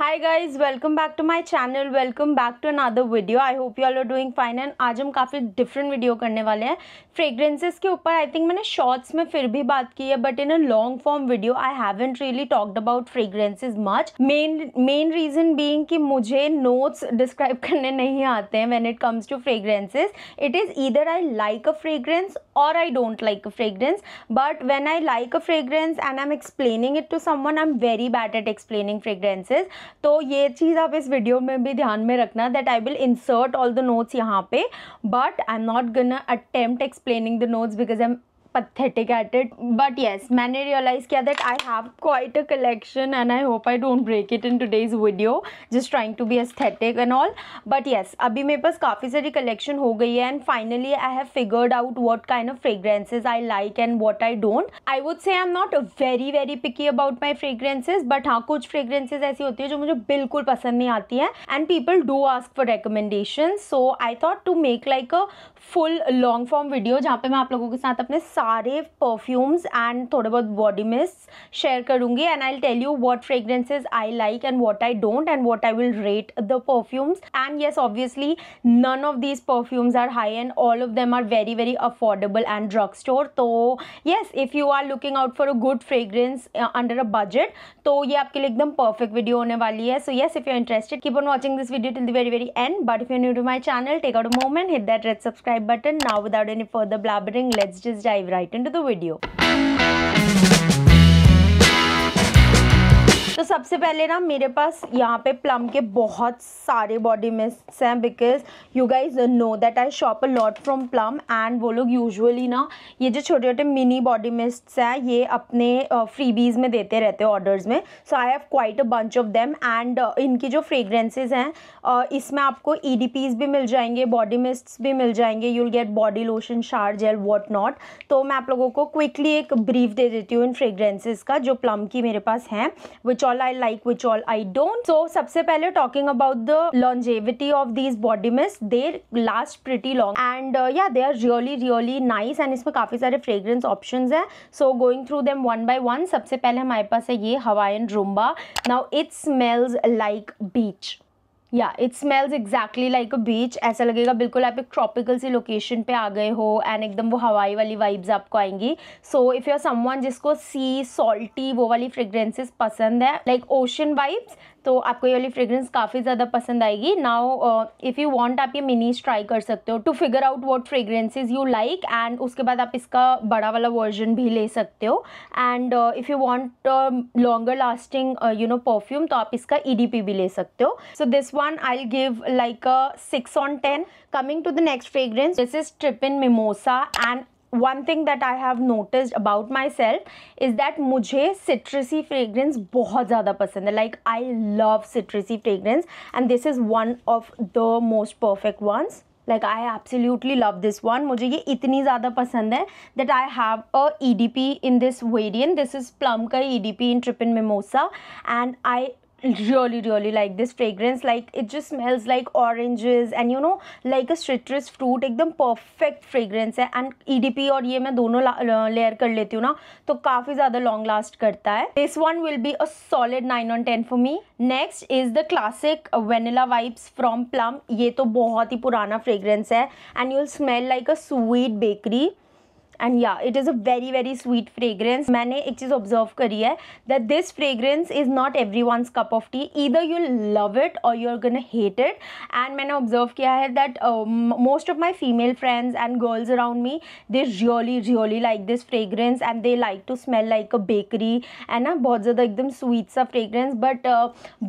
High guys welcome back to my channel welcome back to another video I hope you are are doing fine and आज हम काफ़ी different video करने वाले हैं fragrances के ऊपर आई थिंक मैंने शॉर्ट्स में फिर भी बात की है but in a long form video I haven't really talked about fragrances much main main reason being कि मुझे नोट्स डिस्क्राइब करने नहीं आते हैं when it comes to fragrances it is either I like a fragrance और I don't like a fragrance but when I like a fragrance and I am explaining it to someone I am very bad at explaining fragrances तो ये चीज़ आप इस video में भी ध्यान में रखना that I will insert all the notes यहाँ पे but I am not gonna attempt explaining the notes because I am pathetic at it but yes मैंने realize किया that I have quite a collection and I hope I don't break it in today's video just trying to be aesthetic and all but yes अभी मेरे पास काफ़ी सारी collection हो गई है and finally I have figured out what kind of fragrances I like and what I don't I would say I'm not very very picky about my fragrances but हाँ कुछ fragrances ऐसी होती है जो मुझे बिल्कुल पसंद नहीं आती है and people do ask for recommendation so I thought to make like a full long form video जहाँ पे मैं आप लोगों के साथ अपने सारे परफ्यूम्स एंड थोड़े बहुत बॉडी मिस शेयर करूँगी and I tell you what fragrances I like and what I don't and what I will rate the perfumes and yes obviously none of these perfumes are high and all of them are very very affordable and drugstore तो yes if you are looking out for a good fragrance under a budget तो ये आपके लिए एकदम perfect video होने वाली है so yes if you interested keep on watching this video till the very very end but if you new to my channel take out moment hit that red subscribe button now without any further blabbering let's just dive right into the video. तो सबसे पहले ना मेरे पास यहाँ पे plum के बहुत सारे बॉडी मिस्ट्स हैं because you guys know that I shop a lot from Plum and वो लोग यूजुअली ना ये जो छोटे छोटे मिनी बॉडी मिस्ट्स हैं ये अपने फ्रीबीज़ में देते रहते हैं ऑर्डर्स में so I have quite a bunch of them and इनकी जो फ्रेगरेंसेज़ हैं इसमें आपको ई e भी मिल जाएंगे बॉडी मिस्ट्स भी मिल जाएंगे you'll get body lotion shower gel what not तो मैं आप लोगों को क्विकली एक ब्रीफ दे देती हूँ इन फ्रेगरेंसेज़ का जो प्लम की मेरे पास हैं विच which all I like, which all I don't. So सबसे पहले talking about the longevity of these body mist, they last pretty long and uh, yeah they are really really nice and इसमें काफ़ी सारे fragrance options हैं. So going through them one by one सबसे पहले हमारे पास है ये Hawaiian Roomba. Now it smells like beach. या it smells exactly like a beach ऐसा लगेगा बिल्कुल आप एक ट्रॉपिकल सी लोकेशन पे आ गए हो एंड एकदम वो हवाई वाली वाइब्स आपको आएंगी so if you are someone जिसको सी सॉल्टी वो वाली फ्रेग्रेंसेस पसंद है लाइक ओशन वाइब्स तो आपको ये वाली फ्रेग्रेंस काफ़ी ज़्यादा पसंद आएगी नाउ इफ़ यू वांट आप ये मिनीज ट्राई कर सकते हो to figure out what fragrances you like and उसके बाद आप इसका बड़ा वाला वर्जन भी ले सकते हो and if you want longer lasting you know perfume तो आप इसका ई e भी ले सकते हो so this one one i'll give like a 6 on 10 coming to the next fragrance this is trippin mimosa and one thing that I have noticed about myself is that mujhe citrusy fragrance bahut zyada pasand hai like I love citrusy fragrance and this is one of the most perfect ones like i absolutely love this one mujhe ye itni zyada pasand hai that i have a edp in this variant this is plum ka edp in trippin mimosa and i really really like this fragrance like it just smells like oranges and you know like a citrus fruit एकदम perfect fragrance है and EDP और ये मैं दोनों layer कर लेती हूँ ना तो काफ़ी ज़्यादा long last करता है this one will be a solid 9 on 10 for me next is the classic vanilla vibes from plum ये तो बहुत ही पुराना fragrance है and you'll smell like a sweet bakery and yeah it is a very very sweet fragrance मैंने एक चीज़ observe करी है that this fragrance is not everyone's cup of tea either you love it or you are gonna hate it and मैंने observe किया है that most of my female friends and girls around me they really really like this fragrance and they like to smell like a bakery and ना बहुत ज़्यादा एकदम sweet सा fragrance but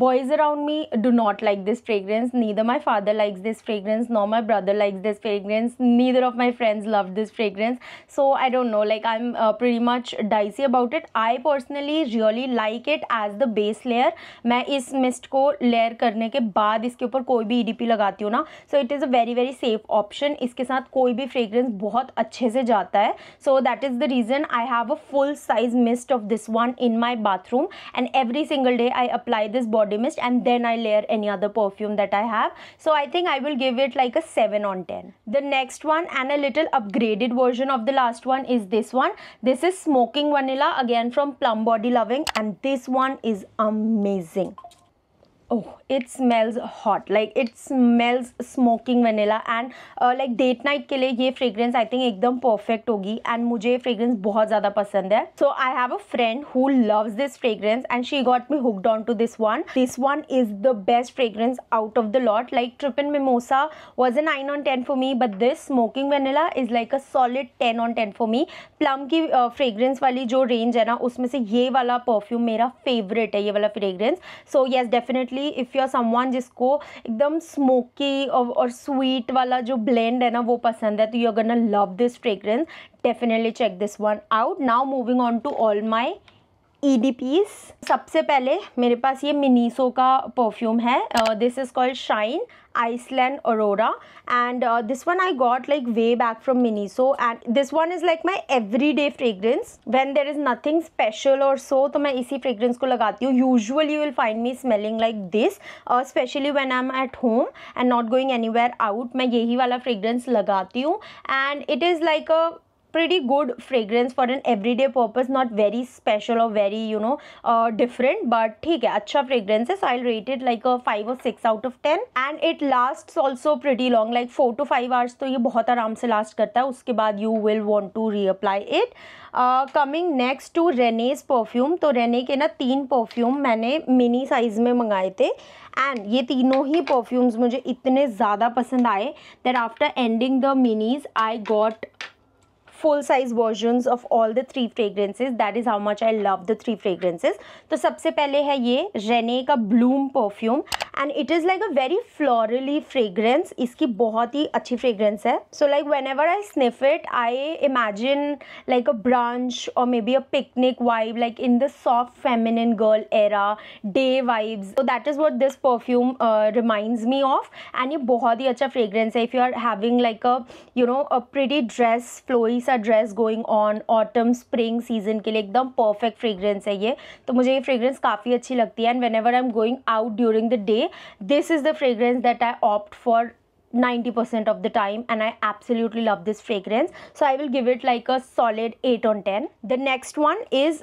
boys around me do not like this fragrance neither my father likes this fragrance nor my brother likes this fragrance neither of my friends love this fragrance so i don't know like i'm uh, pretty much dicey about it i personally really like it as the base layer main is mist ko layer karne ke baad iske upar koi bhi edp lagati hu na so it is a very very safe option iske sath koi bhi fragrance bahut acche se jata hai so that is the reason i have a full size mist of this one in my bathroom and every single day i apply this body mist and then i layer any other perfume that i have so i think i will give it like a 7 on 10 the next one and a little upgraded version of the last last one is this one this is smoking vanilla again from plum body loving and this one is amazing oh it smells hot like it smells smoking vanilla and uh, like date night ke liye ye fragrance i think ekdam perfect hogi and mujhe fragrance bahut zyada pasand hai so i have a friend who loves this fragrance and she got me hooked on to this one this one is the best fragrance out of the lot like tripping mimosa was a 9 on 10 for me but this smoking vanilla is like a solid 10 on 10 for me plum ki uh, fragrance wali jo range hai na usme se ye perfume mera favorite hai ye fragrance so yes definitely especially if you are someone जिसको एकदम smoky और, और sweet वाला जो blend है ना वो पसंद है तो you are gonna love this fragrance definitely check this one out now moving on to all my E D Ps सबसे पहले मेरे पास ये मिनीसो का परफ्यूम है this is called shine Iceland aurora and this one I got like way back from Miniso and this one is like my everyday fragrance when there is nothing special और so तो मैं इसी fragrance को लगाती हूँ usually you will find me smelling like this especially when I am at home and not going anywhere out मैं यही वाला फ्रेगरेंस लगाती हूँ and it is like a pretty good fragrance for an everyday purpose not very special or very you know uh, different but theek hai acha fragrance hai so I'll rate it like a 5 or 6 out of 10 and it lasts also pretty long like 4 to 5 hours to ye bahut aaram se last karta hai uske baad you will want to reapply it coming next to Renee's perfume तो रेने के ना तीन perfume मैंने mini size में मंगाए थे and ये तीनों ही परफ्यूम्स मुझे इतने ज़्यादा पसंद आए that after ending the minis I got full size versions of all the three fragrances that is how much I love the three fragrances तो सबसे पहले है ये रेने का and it is like a very florally fragrance इसकी बहुत ही अच्छी fragrance so like whenever I sniff it I imagine like a brunch or maybe a picnic vibe like in the soft feminine girl era day vibes so that is what this perfume uh, reminds me of and ये बहुत ही अच्छा fragrance if you are having like a you know a pretty dress flowy सा dress going on autumn spring season के लिए एकदम perfect fragrance है ये तो मुझे ये फ्रेग्रेंस काफ़ी अच्छी लगती है and whenever I am going out during the day this is the fragrance that I opt for 90% of the time and I absolutely love this fragrance so I will give it like a solid 8 on 10 the next one is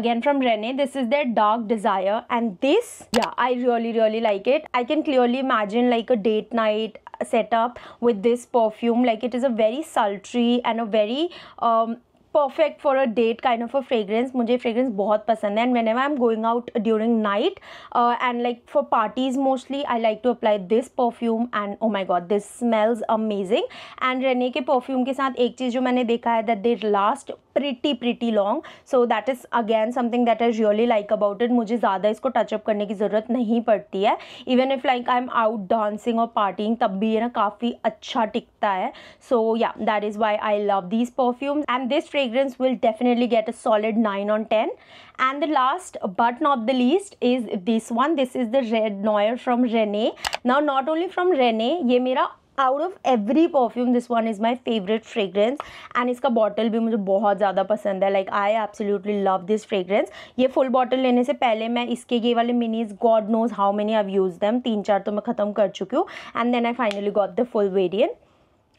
again from Rene this is their dark desire and this yeah I really really like it I can clearly imagine like a date night setup with this perfume like it is a very sultry and a very um, perfect for a date kind of a fragrance मुझे fragrance बहुत पसंद है and when I am going out during night and like for parties mostly I like to apply this perfume and oh my god this smells amazing and Renee के perfume के साथ एक चीज़ जो मैंने देखा है that they last pretty pretty long so that is again something that I really like about it मुझे ज़्यादा इसको टचअप करने की ज़रूरत नहीं पड़ती है even if like I am out dancing और पार्टिंग तब भी ये ना काफ़ी अच्छा टिकता है so yeah that is why I love these perfumes and this fragrance will definitely get a solid 9 on 10. And the last but not the least is this one. This is the Red Noir from Rene. Now not only from Rene, ye mera out of every perfume, this one is my favorite fragrance. And its bottle bhi mujhe bahut Like I absolutely love this fragrance. Ye full bottle lene se pehle main iske ye wale minis, God knows how many I've used them. 3-4 to main khatam kar chuki And then I finally got the full variant.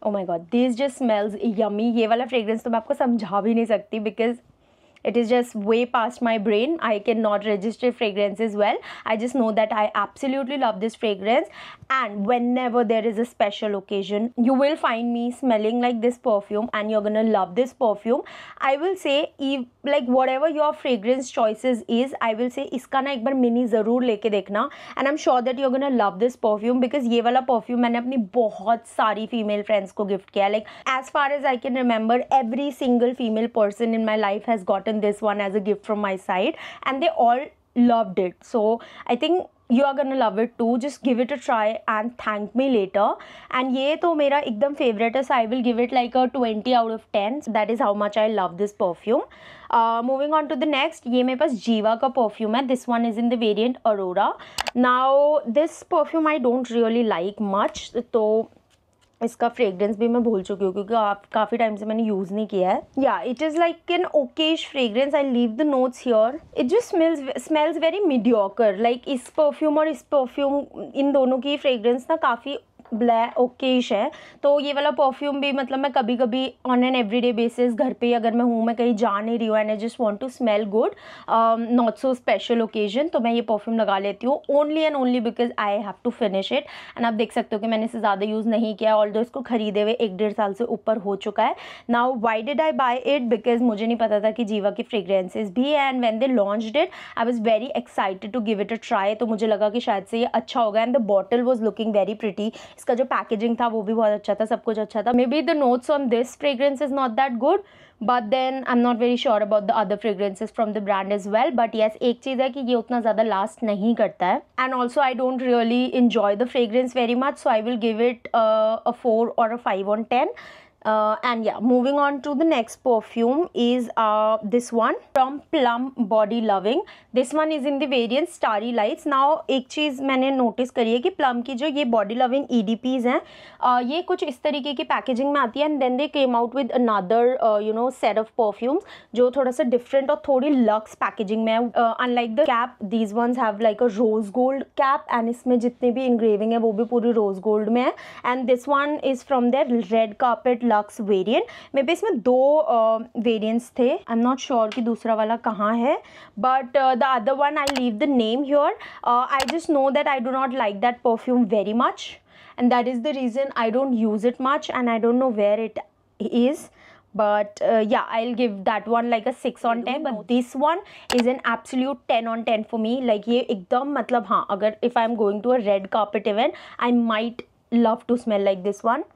Oh my god this just smells yummy ये वाला fragrance तो मैं आपको समझा भी नहीं सकती because it is just way past my brain I can not register fragrance as well I just know that I absolutely love this fragrance and whenever there is a special occasion you will find me smelling like this perfume and you're gonna love this perfume i will say if, like whatever your fragrance choices is i will say iska na ek bar mini zarur leke dekhna and i'm sure that you're gonna love this perfume because ye wala perfume maine apni bahut sari female friends ko gift kiya like as far as i can remember every single female person in my life has gotten this one as a gift from my side and they all loved it so i think you are gonna love it too just give it a try and thank me later and ये तो मेरा एकदम favourite है so I will give it like a twenty out of ten that is how much I love this perfume moving on to the next ये मेरे पास जीवा का perfume है this one is in the variant aurora now this perfume I don't really like much तो इसका fragrance भी मैं भूल चुकी हूँ क्योंकि आप काफ़ी टाइम से मैंने यूज़ नहीं किया है yeah it is like an okayish fragrance I leave the notes here it just smells smells very mediocre like इस परफ्यूम और इस परफ्यूम इन दोनों की फ्रेगरेंस ना काफ़ी ब्लैक ओकेश है तो ये वाला परफ्यूम भी मतलब मैं कभी कभी ऑन एन एवरीडे बेसिस घर पे अगर मैं हूँ मैं कहीं जा नहीं रही हूँ and I just want to smell good not so special occasion तो मैं ये परफ्यूम लगा लेती हूँ only and only because I have to finish it and आप देख सकते हो कि मैंने इसे ज़्यादा यूज़ नहीं किया ऑल इसको खरीदे हुए एक डेढ़ साल से ऊपर हो चुका है now why did I buy it because मुझे नहीं पता था कि जीवा की फ्रेग्रेंसेज भी है and when they launched I was very excited to give it a try तो मुझे लगा कि शायद से ये अच्छा होगा and the bottle was looking very pretty इसका जो पैकेजिंग था वो भी बहुत अच्छा था सब कुछ अच्छा था maybe the notes on this fragrance is not that good but then I am not very sure about the other fragrances from the brand as well but yes एक चीज़ है कि ये उतना ज़्यादा लास्ट नहीं करता है and also I don't really enjoy the fragrance very much so I will give it a four or a five on ten uh, and yeah moving on to the next perfume is uh, this one from plum body loving this one is in the variant starry lights now एक चीज़ मैंने notice करी है कि plum की जो ये body loving ई हैं uh, ये कुछ इस तरीके की पैकेजिंग में आती है and then they came out with another you know set of perfumes जो थोड़ा सा डिफरेंट और थोड़ी लक्स पैकेजिंग में है unlike the cap these ones have like a rose gold cap and इसमें जितनी भी इंग्रेविंग है वो भी पूरी रोज गोल्ड में है and this one is from their red carpet luxe variant maybe इसमें दो वेरिएंट्स थे आई एम नॉट श्योर कि दूसरा वाला कहाँ है but the other one I leave the name here I just know that I do not like that perfume very much and that is the reason I don't use it much and I don't know where it is but uh, yeah I'll give that one like a 6 on 10 but this one is an absolute 10 on 10 for me like ये एकदम मतलब हाँ अगर if I'm going to a red carpet event I might love to smell like this one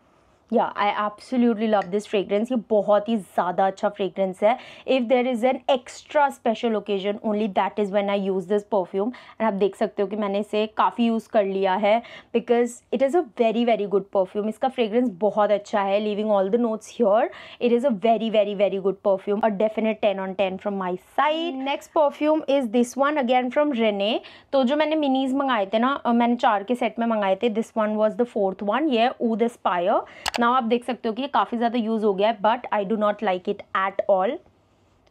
yeah I absolutely love this fragrance ये बहुत ही ज़्यादा अच्छा फ्रेगरेंस है if there is an extra special occasion only that is when I use this perfume and आप देख सकते हो कि मैंने इसे काफ़ी यूज़ कर लिया है because it is a very very good perfume इसका फ्रेगरेंस बहुत अच्छा है leaving all the notes here it is a very very very good perfume और definite ten on ten from my side next perfume is this one again from Renee तो जो मैंने minis मंगाए थे ना मैंने चार के सेट में मंगाए थे this one was the fourth one ये ऊ द स्पायर नाउ आप देख सकते हो कि ये काफ़ी ज़्यादा यूज़ हो गया है but I do not like it at all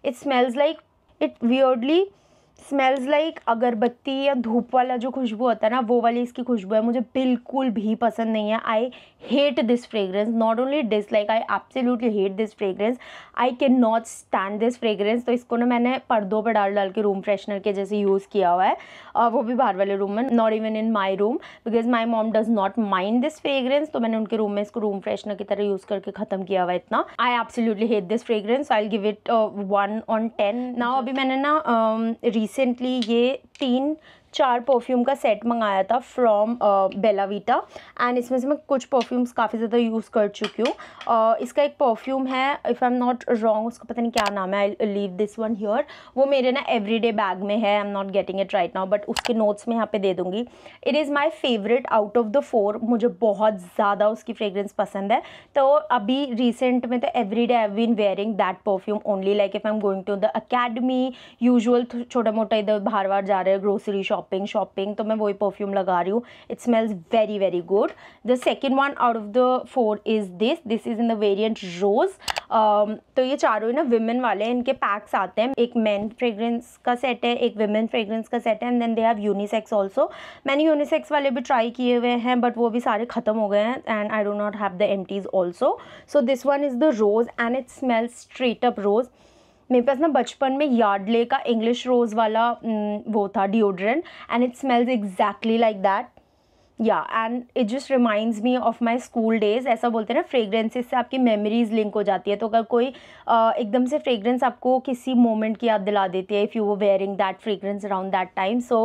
it smells like it weirdly smells like agarbatti या धूप वाला जो खुशबू होता है ना वो वाली इसकी खुशबू है मुझे बिल्कुल भी पसंद नहीं है I hate this fragrance not only dislike I absolutely hate this fragrance I can not stand this fragrance तो इसको ना मैंने पर्दों पर डाल डाल के रूम फ्रेशनर के जैसे यूज़ किया हुआ है और वो भी बाहर वाले रूम में not even in my room because my mom does not mind this fragrance तो मैंने उनके रूम में इसको रूम फ्रेशनर की तरह यूज़ करके खत्म किया हुआ है इतना I absolutely hate this fragrance I give it one on ten ना अभी मैंने ना री रिसेंटली ये तीन चार परफ्यूम का सेट मंगाया था फ्रॉम बेलाविटा एंड इसमें से मैं कुछ परफ्यूम्स काफ़ी ज़्यादा यूज़ कर चुकी हूँ uh, इसका एक परफ्यूम है if I am not wrong उसका पता नहीं क्या नाम है I leave this one here वो मेरे ना एवरीडे बैग में है I am not getting it right now but उसके नोट्स में यहाँ पे दे दूँगी it is my favourite out of the four मुझे बहुत ज़्यादा उसकी फ्रेगरेंस पसंद है तो अभी रिसेंट में तो every day I been wearing that perfume only like if I am going to the academy usual छोटा मोटा इधर बाहर बार जा रहे हैं ग्रोसरी शॉप शॉपिंग शॉपिंग तो मैं वही परफ्यूम लगा रही हूँ it smells very very good the second one out of the four is this this is in the variant rose तो ये चारों ना विमेन वाले इनके पैक्स आते हैं एक मैन फ्रेगरेंस का सेट है एक वुमेन फ्रेगरेंस का सेट है and then they have unisex also मैंने यूनिसेक्स वाले भी ट्राई किए हुए हैं बट वो भी सारे ख़त्म हो गए हैं and I do not have the teas also so this one is the rose and it smells straight up rose मेरे पास ना बचपन में यार्डले का इंग्लिश रोज़ वाला वो था deodorant and it smells exactly like that या and it just reminds me of my school days ऐसा बोलते हैं ना फ्रेगरेंसेस से आपकी मेमोरीज लिंक हो जाती है तो अगर कोई uh, एकदम से फ्रेगरेंस आपको किसी मोमेंट की याद दिला देती है इफ़ यू वो wearing that fragrance around that time so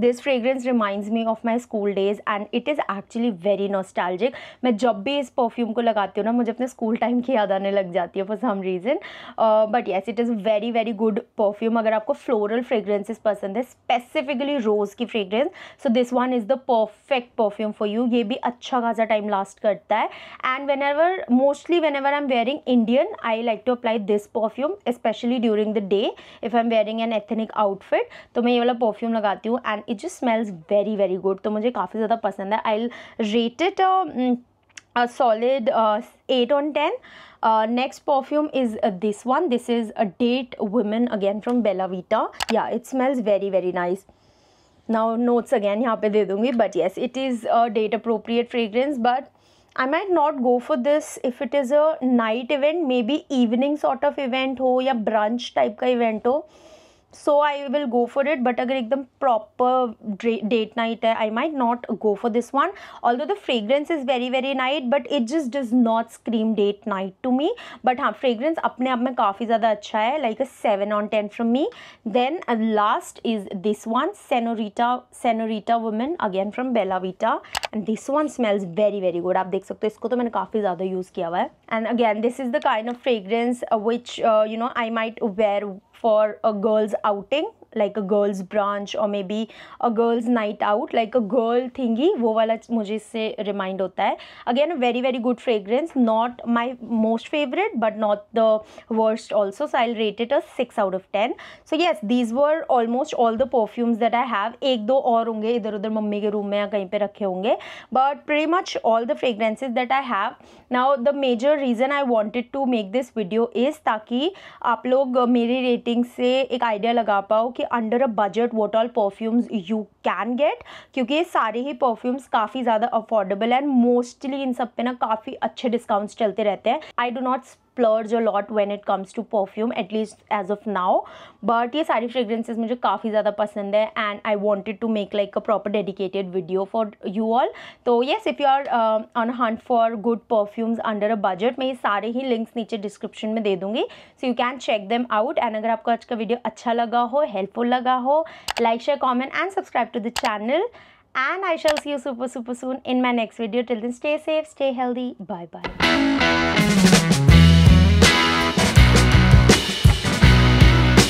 this fragrance reminds me of my school days and it is actually very nostalgic मैं जब भी इस परफ्यूम को लगाती हूँ ना मुझे अपने स्कूल टाइम की याद आने लग जाती है for some reason but yes it is very very good perfume अगर आपको फ्लोरल फ्रेगरेंसेज पसंद है स्पेसिफिकली रोज़ की fragrance so this one is the perfect perfect perfume for you ये भी अच्छा खासा टाइम लास्ट करता है and whenever mostly whenever I am wearing Indian I like to apply this perfume especially during the day if I am wearing an ethnic outfit तो मैं ये वाला परफ्यूम लगाती हूँ and it just smells very very good तो मुझे काफ़ी ज़्यादा पसंद है I rate it a solid uh, 8 on 10 uh, next this is uh, this one this is a uh, date women again from very very yeah now notes again यहाँ पे दे दूंगी but yes it is a date appropriate fragrance but I might not go for this if it is a night event maybe evening sort of event हो या brunch type का event हो so I will go for it but अगर एकदम proper date night है I might not go for this one all दो the fragrance is very very light but it just does not scream date night to me but हाँ fragrance अपने आप में काफ़ी ज़्यादा अच्छा है like a seven on ten from me then last is this one Senorita Senorita women again from Bellavita and this one smells very very good आप देख सकते हो इसको तो मैंने काफ़ी ज़्यादा यूज़ किया हुआ है and again this is the kind of fragrance which you know I might wear for a girl's outing like a girls brunch और maybe a girls night out like a girl thing ही वो वाला मुझे इससे remind होता है again a very very good fragrance not my most favourite but not the worst also so I rated a six out of ten so yes these were almost all the perfumes that I have एक दो और होंगे इधर उधर mummy के room में या कहीं पर रखे होंगे but very much all the fragrances that I have now the major reason I wanted to make this video is ताकि आप लोग मेरी रेटिंग से एक आइडिया लगा पाओ कि कि under a budget what all perfumes you can get क्योंकि ये सारे ही परफ्यूम्स काफ़ी ज़्यादा अफोर्डेबल एंड मोस्टली इन सब पे ना काफ़ी अच्छे डिस्काउंट्स चलते रहते हैं I do not splurge a lot when it comes to perfume at least as of now but ये सारी फ्रेगरेंसेज मुझे काफ़ी ज़्यादा पसंद है and I wanted to make like a proper dedicated video for you all तो yes if you are on hunt for good perfumes under a budget मैं ये सारे ही लिंक्स नीचे डिस्क्रिप्शन में दे दूंगी so you can check them out and अगर आपको आज का वीडियो अच्छा लगा हो हेल्पफुल लगा हो like share comment and subscribe to the channel and I shall see you super super soon in my next video till then stay safe stay healthy bye bye